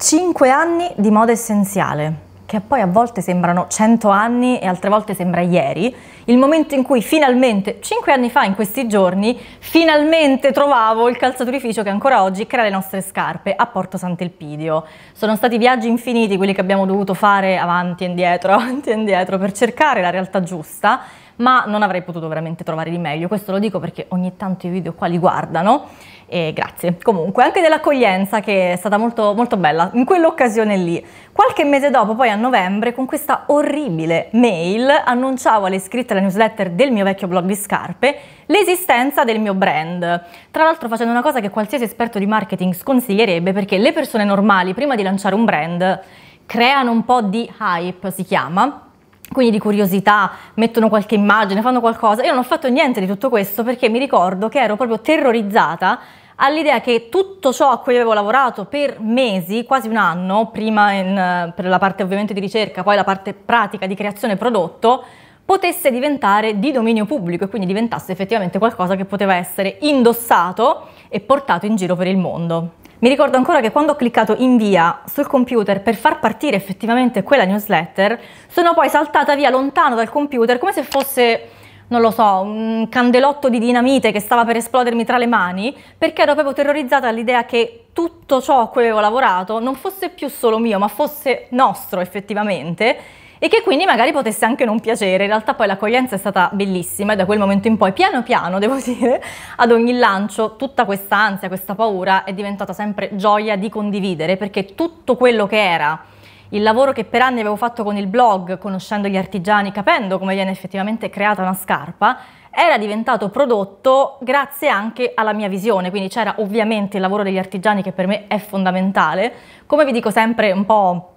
5 anni di moda essenziale, che poi a volte sembrano 100 anni e altre volte sembra ieri, il momento in cui finalmente, 5 anni fa in questi giorni, finalmente trovavo il calzaturificio che ancora oggi crea le nostre scarpe a Porto Sant'Elpidio. Sono stati viaggi infiniti quelli che abbiamo dovuto fare avanti e indietro, avanti e indietro, per cercare la realtà giusta, ma non avrei potuto veramente trovare di meglio. Questo lo dico perché ogni tanto i video qua li guardano e grazie comunque anche dell'accoglienza che è stata molto, molto bella in quell'occasione lì. Qualche mese dopo poi a novembre con questa orribile mail annunciavo alle iscritte alla newsletter del mio vecchio blog di scarpe l'esistenza del mio brand. Tra l'altro facendo una cosa che qualsiasi esperto di marketing sconsiglierebbe perché le persone normali prima di lanciare un brand creano un po' di hype si chiama quindi di curiosità, mettono qualche immagine, fanno qualcosa. Io non ho fatto niente di tutto questo perché mi ricordo che ero proprio terrorizzata all'idea che tutto ciò a cui avevo lavorato per mesi, quasi un anno, prima in, eh, per la parte ovviamente di ricerca, poi la parte pratica di creazione prodotto, potesse diventare di dominio pubblico e quindi diventasse effettivamente qualcosa che poteva essere indossato e portato in giro per il mondo. Mi ricordo ancora che quando ho cliccato invia sul computer per far partire effettivamente quella newsletter, sono poi saltata via lontano dal computer come se fosse non lo so, un candelotto di dinamite che stava per esplodermi tra le mani, perché ero proprio terrorizzata all'idea che tutto ciò a cui avevo lavorato non fosse più solo mio, ma fosse nostro effettivamente e che quindi magari potesse anche non piacere. In realtà poi l'accoglienza è stata bellissima e da quel momento in poi, piano piano, devo dire, ad ogni lancio tutta questa ansia, questa paura è diventata sempre gioia di condividere perché tutto quello che era il lavoro che per anni avevo fatto con il blog, conoscendo gli artigiani, capendo come viene effettivamente creata una scarpa, era diventato prodotto grazie anche alla mia visione, quindi c'era ovviamente il lavoro degli artigiani che per me è fondamentale. Come vi dico sempre un po'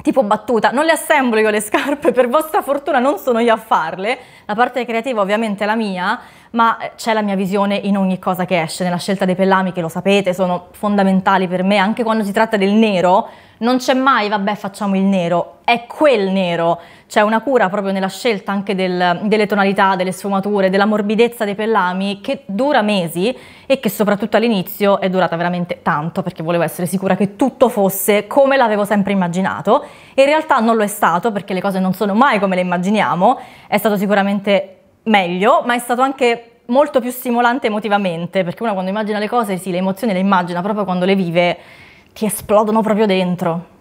tipo battuta, non le assemblo io le scarpe, per vostra fortuna non sono io a farle, la parte creativa ovviamente è la mia, ma c'è la mia visione in ogni cosa che esce, nella scelta dei pellami che lo sapete sono fondamentali per me, anche quando si tratta del nero, non c'è mai, vabbè, facciamo il nero, è quel nero. C'è una cura proprio nella scelta anche del, delle tonalità, delle sfumature, della morbidezza dei pellami che dura mesi e che soprattutto all'inizio è durata veramente tanto perché volevo essere sicura che tutto fosse come l'avevo sempre immaginato. in realtà non lo è stato perché le cose non sono mai come le immaginiamo. È stato sicuramente meglio, ma è stato anche molto più stimolante emotivamente perché uno quando immagina le cose, sì, le emozioni le immagina proprio quando le vive ti esplodono proprio dentro.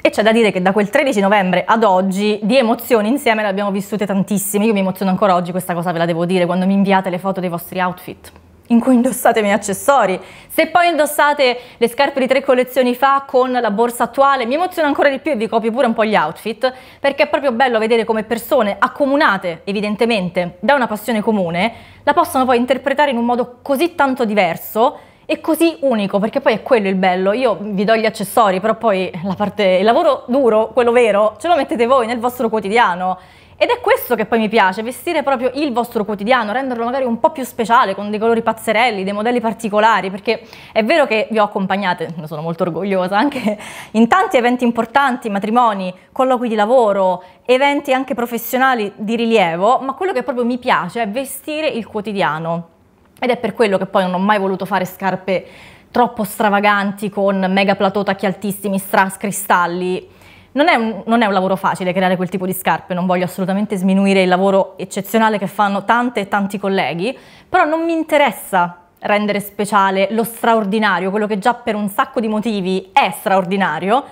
E c'è da dire che da quel 13 novembre ad oggi di emozioni insieme ne abbiamo vissute tantissime. Io mi emoziono ancora oggi, questa cosa ve la devo dire, quando mi inviate le foto dei vostri outfit in cui indossate i miei accessori. Se poi indossate le scarpe di tre collezioni fa con la borsa attuale, mi emoziono ancora di più e vi copio pure un po' gli outfit, perché è proprio bello vedere come persone accomunate evidentemente da una passione comune la possono poi interpretare in un modo così tanto diverso e così unico, perché poi è quello il bello. Io vi do gli accessori, però poi la parte, il lavoro duro, quello vero, ce lo mettete voi nel vostro quotidiano. Ed è questo che poi mi piace, vestire proprio il vostro quotidiano, renderlo magari un po' più speciale, con dei colori pazzerelli, dei modelli particolari, perché è vero che vi ho accompagnate, ne sono molto orgogliosa, anche in tanti eventi importanti, matrimoni, colloqui di lavoro, eventi anche professionali di rilievo, ma quello che proprio mi piace è vestire il quotidiano ed è per quello che poi non ho mai voluto fare scarpe troppo stravaganti con mega plateau, tacchi altissimi, strass, cristalli. Non è, un, non è, un, lavoro facile creare quel tipo di scarpe, non voglio assolutamente sminuire il lavoro eccezionale che fanno tante e tanti colleghi, però non mi interessa rendere speciale lo straordinario, quello che già per un sacco di motivi è straordinario,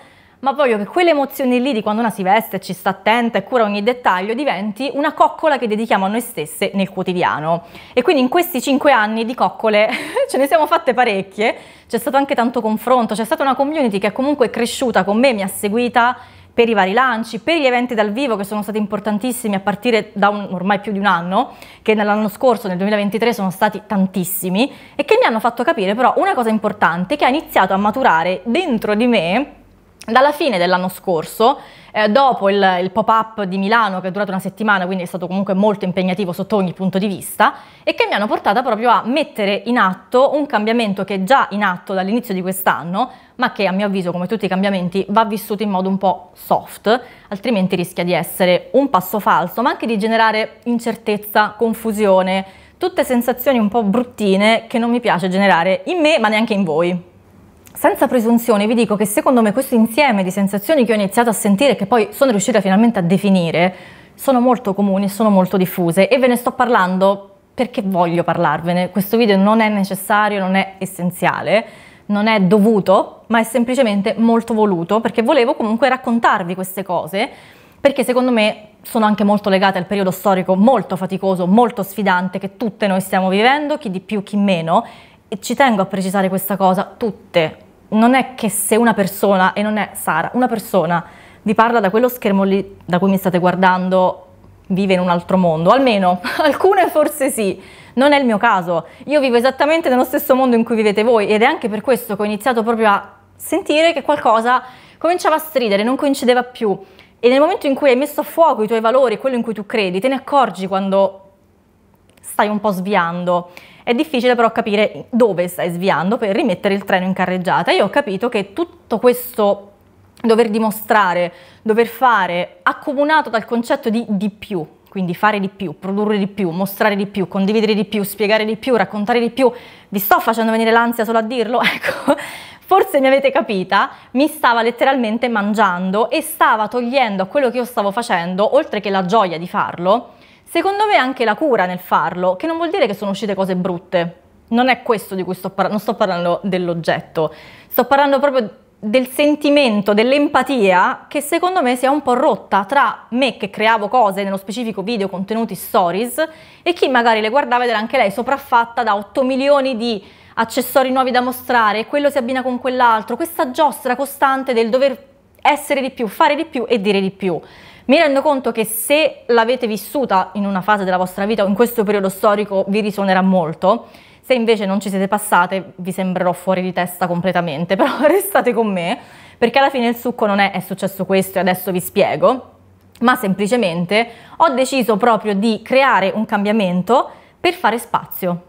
ma voglio che quell'emozione lì di quando una si veste, e ci sta attenta e cura ogni dettaglio, diventi una coccola che dedichiamo a noi stesse nel quotidiano. E quindi in questi cinque anni di coccole ce ne siamo fatte parecchie, c'è stato anche tanto confronto, c'è stata una community che è comunque cresciuta con me, mi ha seguita per i vari lanci, per gli eventi dal vivo che sono stati importantissimi a partire da un, ormai più di un anno, che nell'anno scorso, nel 2023, sono stati tantissimi e che mi hanno fatto capire però una cosa importante che ha iniziato a maturare dentro di me dalla fine dell'anno scorso, eh, dopo il, il pop-up di Milano che è durato una settimana, quindi è stato comunque molto impegnativo sotto ogni punto di vista, e che mi hanno portata proprio a mettere in atto un cambiamento che è già in atto dall'inizio di quest'anno, ma che a mio avviso, come tutti i cambiamenti, va vissuto in modo un po' soft, altrimenti rischia di essere un passo falso, ma anche di generare incertezza, confusione, tutte sensazioni un po' bruttine che non mi piace generare in me, ma neanche in voi senza presunzione vi dico che secondo me questo insieme di sensazioni che ho iniziato a sentire e che poi sono riuscita finalmente a definire sono molto comuni e sono molto diffuse e ve ne sto parlando perché voglio parlarvene. Questo video non è necessario, non è essenziale, non è dovuto, ma è semplicemente molto voluto perché volevo comunque raccontarvi queste cose perché secondo me sono anche molto legate al periodo storico molto faticoso, molto sfidante che tutte noi stiamo vivendo, chi di più, chi meno e ci tengo a precisare questa cosa, tutte. Non è che se una persona, e non è Sara, una persona vi parla da quello schermo lì da cui mi state guardando, vive in un altro mondo, almeno alcune forse sì. Non è il mio caso, io vivo esattamente nello stesso mondo in cui vivete voi ed è anche per questo che ho iniziato proprio a sentire che qualcosa cominciava a stridere, non coincideva più. E nel momento in cui hai messo a fuoco i tuoi valori, quello in cui tu credi, te ne accorgi quando stai un po' sviando. È difficile però capire dove stai sviando per rimettere il treno in carreggiata. Io ho capito che tutto questo dover dimostrare, dover fare, accomunato dal concetto di di più, quindi fare di più, produrre di più, mostrare di più, condividere di più, spiegare di più, raccontare di più, vi sto facendo venire l'ansia solo a dirlo, ecco, forse mi avete capita, mi stava letteralmente mangiando e stava togliendo a quello che io stavo facendo, oltre che la gioia di farlo, Secondo me anche la cura nel farlo, che non vuol dire che sono uscite cose brutte. Non è questo di cui sto parlando, non sto parlando dell'oggetto, sto parlando proprio del sentimento, dell'empatia che secondo me si è un po' rotta tra me che creavo cose, nello specifico video, contenuti, stories, e chi magari le guardava ed era anche lei sopraffatta da 8 milioni di accessori nuovi da mostrare, quello si abbina con quell'altro, questa giostra costante del dover essere di più, fare di più e dire di più. Mi rendo conto che se l'avete vissuta in una fase della vostra vita o in questo periodo storico vi risuonerà molto, se invece non ci siete passate vi sembrerò fuori di testa completamente, però restate con me perché alla fine il succo non è è successo questo e adesso vi spiego, ma semplicemente ho deciso proprio di creare un cambiamento per fare spazio.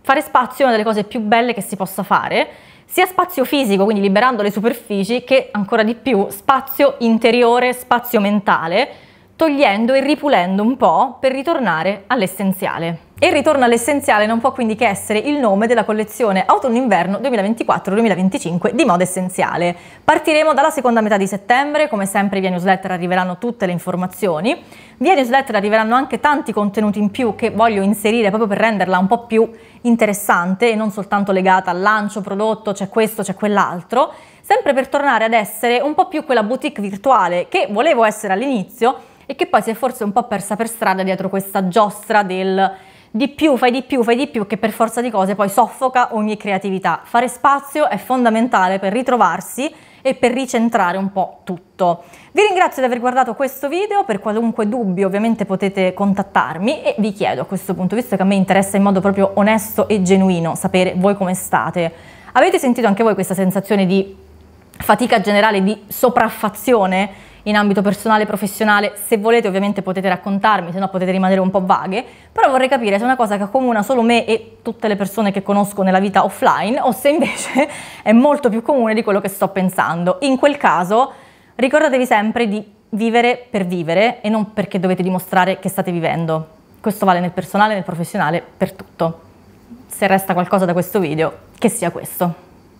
Fare spazio è una delle cose più belle che si possa fare sia spazio fisico, quindi liberando le superfici, che ancora di più spazio interiore, spazio mentale, togliendo e ripulendo un po' per ritornare all'essenziale. E il ritorno all'essenziale non può quindi che essere il nome della collezione autunno-inverno 2024-2025 di moda essenziale. Partiremo dalla seconda metà di settembre, come sempre via newsletter arriveranno tutte le informazioni. Via newsletter arriveranno anche tanti contenuti in più che voglio inserire proprio per renderla un po' più interessante e non soltanto legata al lancio prodotto, c'è questo, c'è quell'altro, sempre per tornare ad essere un po' più quella boutique virtuale che volevo essere all'inizio e che poi si è forse un po' persa per strada dietro questa giostra del di più, fai di più, fai di più, che per forza di cose poi soffoca ogni creatività. Fare spazio è fondamentale per ritrovarsi e per ricentrare un po' tutto. Vi ringrazio di aver guardato questo video, per qualunque dubbio ovviamente potete contattarmi e vi chiedo a questo punto, visto che a me interessa in modo proprio onesto e genuino sapere voi come state, avete sentito anche voi questa sensazione di fatica generale, di sopraffazione? in ambito personale e professionale, se volete ovviamente potete raccontarmi, se no potete rimanere un po' vaghe, però vorrei capire se è una cosa che accomuna solo me e tutte le persone che conosco nella vita offline o se invece è molto più comune di quello che sto pensando. In quel caso ricordatevi sempre di vivere per vivere e non perché dovete dimostrare che state vivendo. Questo vale nel personale, nel professionale, per tutto. Se resta qualcosa da questo video, che sia questo.